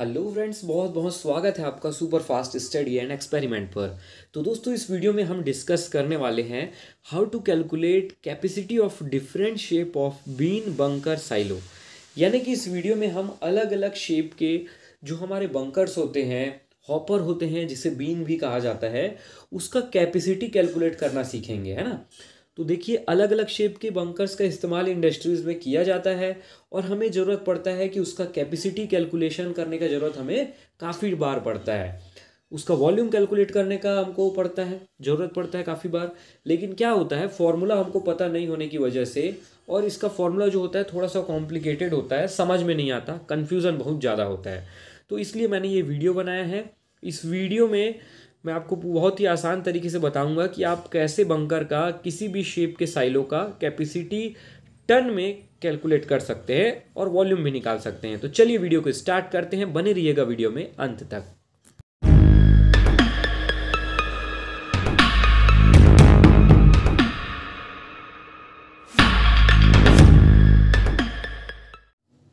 hello friends बहुत बहुत स्वागत है आपका super fast study and experiment पर तो दोस्तों इस वीडियो में हम डिस्कस करने वाले हैं how to calculate capacity of different shape of bin bunker silo यानी कि इस वीडियो में हम अलग अलग शेप के जो हमारे बंकर्स होते हैं हॉपर होते हैं जिसे बीन भी कहा जाता है उसका कैपेसिटी कैलकुलेट करना सीखेंगे है ना तो देखिए अलग अलग शेप के बंकर्स का इस्तेमाल इंडस्ट्रीज़ में किया जाता है और हमें ज़रूरत पड़ता है कि उसका कैपेसिटी कैलकुलेशन करने का ज़रूरत हमें काफ़ी बार पड़ता है उसका वॉल्यूम कैलकुलेट करने का हमको पड़ता है ज़रूरत पड़ता है काफ़ी बार लेकिन क्या होता है फॉर्मूला हमको पता नहीं होने की वजह से और इसका फॉर्मूला जो होता है थोड़ा सा कॉम्प्लिकेटेड होता है समझ में नहीं आता कन्फ्यूज़न बहुत ज़्यादा होता है तो इसलिए मैंने ये वीडियो बनाया है इस वीडियो में मैं आपको बहुत ही आसान तरीके से बताऊंगा कि आप कैसे बंकर का किसी भी शेप के साइलो का कैपेसिटी टन में कैलकुलेट कर सकते हैं और वॉल्यूम भी निकाल सकते हैं तो चलिए वीडियो को स्टार्ट करते हैं बने रहिएगा वीडियो में अंत तक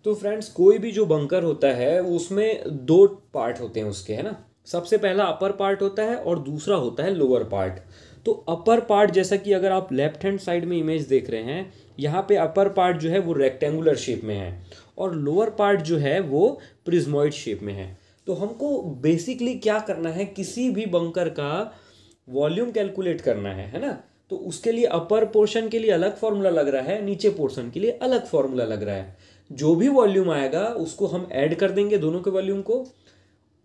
तो फ्रेंड्स कोई भी जो बंकर होता है उसमें दो पार्ट होते हैं उसके है ना सबसे पहला अपर पार्ट होता है और दूसरा होता है लोअर पार्ट तो अपर पार्ट जैसा कि अगर आप लेफ्ट हैंड साइड में इमेज देख रहे हैं यहाँ पे अपर पार्ट जो है वो रेक्टेंगुलर शेप में है और लोअर पार्ट जो है वो प्रिज्मॉइड शेप में है तो हमको बेसिकली क्या करना है किसी भी बंकर का वॉल्यूम कैलकुलेट करना है है ना तो उसके लिए अपर पोर्शन के लिए अलग फार्मूला लग रहा है नीचे पोर्शन के लिए अलग फार्मूला लग रहा है जो भी वॉल्यूम आएगा उसको हम ऐड कर देंगे दोनों के वॉल्यूम को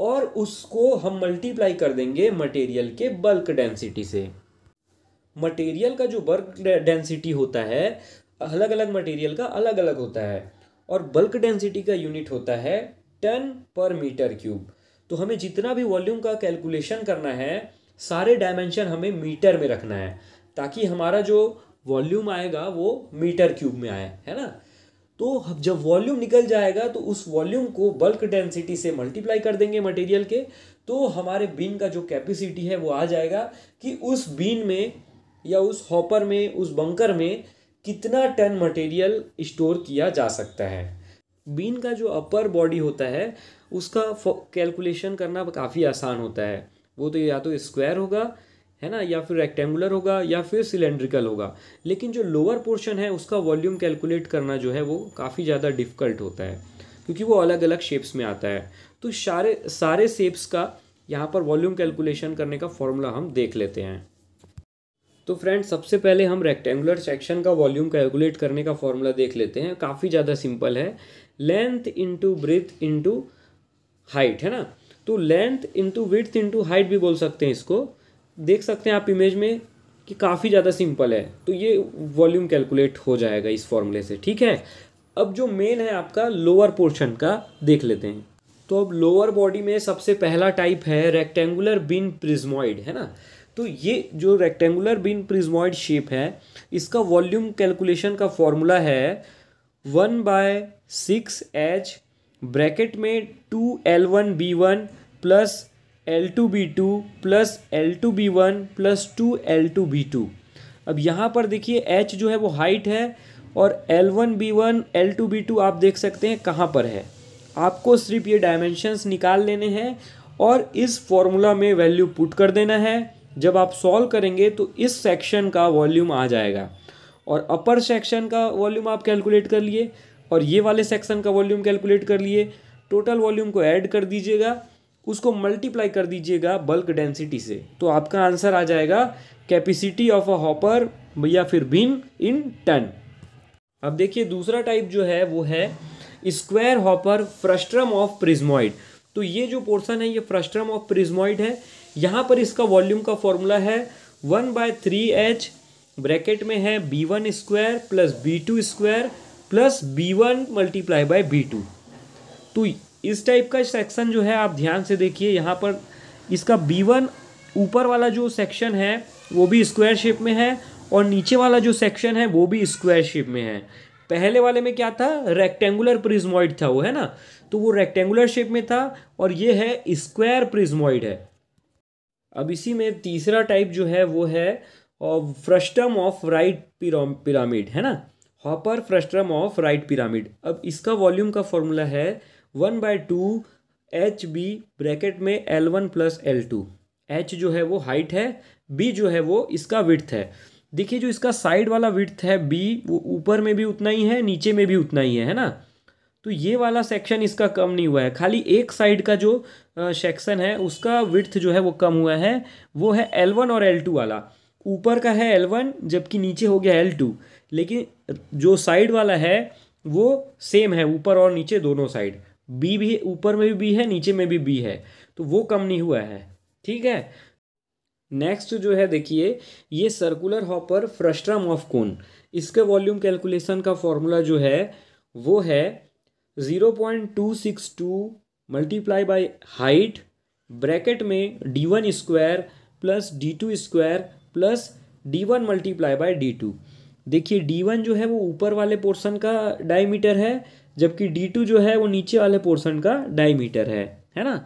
और उसको हम मल्टीप्लाई कर देंगे मटेरियल के बल्क डेंसिटी से मटेरियल का जो बल्क डेंसिटी होता है अलग अलग मटेरियल का अलग अलग होता है और बल्क डेंसिटी का यूनिट होता है टन पर मीटर क्यूब तो हमें जितना भी वॉल्यूम का कैलकुलेशन करना है सारे डायमेंशन हमें मीटर में रखना है ताकि हमारा जो वॉल्यूम आएगा वो मीटर क्यूब में आए है ना तो जब वॉल्यूम निकल जाएगा तो उस वॉल्यूम को बल्क डेंसिटी से मल्टीप्लाई कर देंगे मटेरियल के तो हमारे बीन का जो कैपेसिटी है वो आ जाएगा कि उस बीन में या उस हॉपर में उस बंकर में कितना टन मटेरियल स्टोर किया जा सकता है बीन का जो अपर बॉडी होता है उसका कैलकुलेशन करना काफ़ी आसान होता है वो तो या तो स्क्वायर होगा है ना या फिर रेक्टेंगुलर होगा या फिर सिलेंड्रिकल होगा लेकिन जो लोअर पोर्शन है उसका वॉल्यूम कैलकुलेट करना जो है वो काफ़ी ज़्यादा डिफ़िकल्ट होता है क्योंकि वो अलग अलग शेप्स में आता है तो सारे सारे शेप्स का यहाँ पर वॉल्यूम कैलकुलेशन करने का फॉर्मूला हम देख लेते हैं तो फ्रेंड सबसे पहले हम रेक्टेंगुलर सेक्शन का वॉल्यूम कैलकुलेट करने का फॉर्मूला देख लेते हैं काफ़ी ज़्यादा सिंपल है length into breadth into height है ना तो length into width into height भी बोल सकते हैं इसको देख सकते हैं आप इमेज में कि काफ़ी ज़्यादा सिंपल है तो ये वॉल्यूम कैलकुलेट हो जाएगा इस फॉर्मूले से ठीक है अब जो मेन है आपका लोअर पोर्शन का देख लेते हैं तो अब लोअर बॉडी में सबसे पहला टाइप है रेक्टेंगुलर बिन प्रिज्मॉइड है ना तो ये जो रेक्टेंगुलर बिन प्रिज्मॉइड शेप है इसका वॉल्यूम कैलकुलेशन का फॉर्मूला है one by six h bracket में two l one b one plus l two b two plus l two b one plus two l two b two अब यहाँ पर देखिए H जो है वो हाइट है और l one b one l two b two आप देख सकते हैं कहाँ पर है आपको सिर्फ ये डायमेंशंस निकाल लेने हैं और इस फॉर्मूला में वैल्यू पुट कर देना है जब आप सॉल्व करेंगे तो इस सेक्शन का वॉल्यूम आ जाएगा और अपर सेक्शन का वॉल्यूम आप कैलकुलेट कर लिए और ये वाले सेक्शन का वॉल्यूम कैलकुलेट कर लिए टोटल वॉल्यूम को ऐड कर दीजिएगा उसको मल्टीप्लाई कर दीजिएगा बल्क डेंसिटी से तो आपका आंसर आ जाएगा कैपेसिटी ऑफ अ हॉपर या फिर बीन इन टन अब देखिए दूसरा टाइप जो है वो है square hopper frustum of prismoid तो ये जो पोर्सन है ये फ्रस्ट्रम ऑफ प्रिज्मॉइड है यहाँ पर इसका वॉल्यूम का फॉर्मूला है one by three h bracket में है b one square plus b two square plus b one multiply by b two तो इस टाइप का सेक्शन जो है आप ध्यान से देखिए यहाँ पर इसका बी वन ऊपर वाला जो सेक्शन है वो भी स्क्वायर शेप में है और नीचे वाला जो सेक्शन है वो भी स्क्वायर शेप में है पहले वाले में क्या था रेक्टेंगुलर प्रिज्मॉइड था वो है ना तो वो रेक्टेंगुलर शेप में था और ये है स्क्वायर प्रिज्मॉइड है अब इसी में तीसरा टाइप जो है वो है फ्रस्टम ऑफ राइट पिरामिड है ना hopper frustum of right pyramid अब इसका वॉल्यूम का फॉर्मूला है one by two h b bracket में l one plus l two h जो है वो हाइट है बी जो है वो इसका विथ है देखिए जो इसका साइड वाला विथ है बी वो ऊपर में भी उतना ही है नीचे में भी उतना ही है है ना तो ये वाला सेक्शन इसका कम नहीं हुआ है खाली एक साइड का जो सेक्शन है उसका विथ जो है वो कम हुआ है वो है एल वन और एल टू वाला ऊपर का है एल वन जबकि नीचे हो गया एल टू लेकिन जो साइड वाला है वो सेम है ऊपर और नीचे दोनों साइड बी भी ऊपर में भी बी है नीचे में भी बी है तो वो कम नहीं हुआ है ठीक है नेक्स्ट जो है देखिए ये circular hopper frustum of cone इसके वॉल्यूम कैलकुलेशन का फॉर्मूला जो है वो है zero point two six two multiply by height bracket में d one square plus d two square plus d one multiply by d two देखिए d one जो है वो ऊपर वाले पोर्शन का डायमीटर है जबकि डी टू जो है वो नीचे वाले पोर्सन का डायमीटर है है ना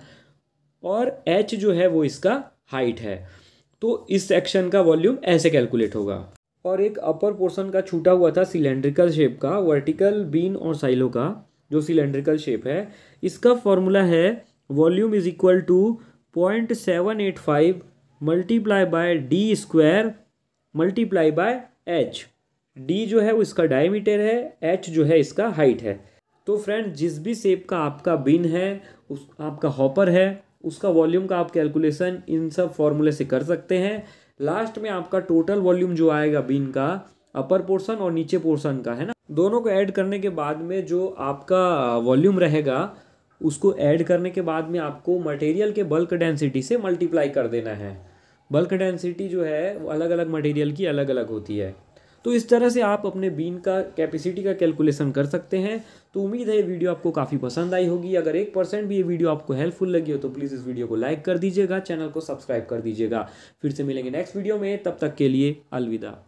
और एच जो है वो इसका हाइट है तो इस सेक्शन का वॉल्यूम ऐसे कैलकुलेट होगा और एक अपर पोर्शन का छूटा हुआ था सिलेंड्रिकल शेप का वर्टिकल बीन और साइलो का जो सिलेंड्रिकल शेप है इसका फॉर्मूला है volume is equal to point seven eight five multiply by d square multiply by h d जो है वो इसका डायमीटर है एच जो है इसका हाइट है तो फ्रेंड जिस भी सेप का आपका बिन है उस आपका हॉपर है उसका वॉल्यूम का आप कैलकुलेशन इन सब फॉर्मूले से कर सकते हैं लास्ट में आपका टोटल वॉल्यूम जो आएगा बिन का अपर पोर्शन और नीचे पोर्शन का है ना दोनों को ऐड करने के बाद में जो आपका वॉल्यूम रहेगा उसको ऐड करने के बाद में आपको मटेरियल के बल्क डेंसिटी से मल्टीप्लाई कर देना है बल्क डेंसिटी जो है वो अलग अलग मटेरियल की अलग अलग होती है तो इस तरह से आप अपने बीन का कैपेसिटी का कैलकुलेशन कर सकते हैं तो उम्मीद है ये वीडियो आपको काफ़ी पसंद आई होगी अगर एक परसेंट भी ये वीडियो आपको हेल्पफुल लगी हो तो प्लीज़ इस वीडियो को लाइक कर दीजिएगा चैनल को सब्सक्राइब कर दीजिएगा फिर से मिलेंगे नेक्स्ट वीडियो में तब तक के लिए अलविदा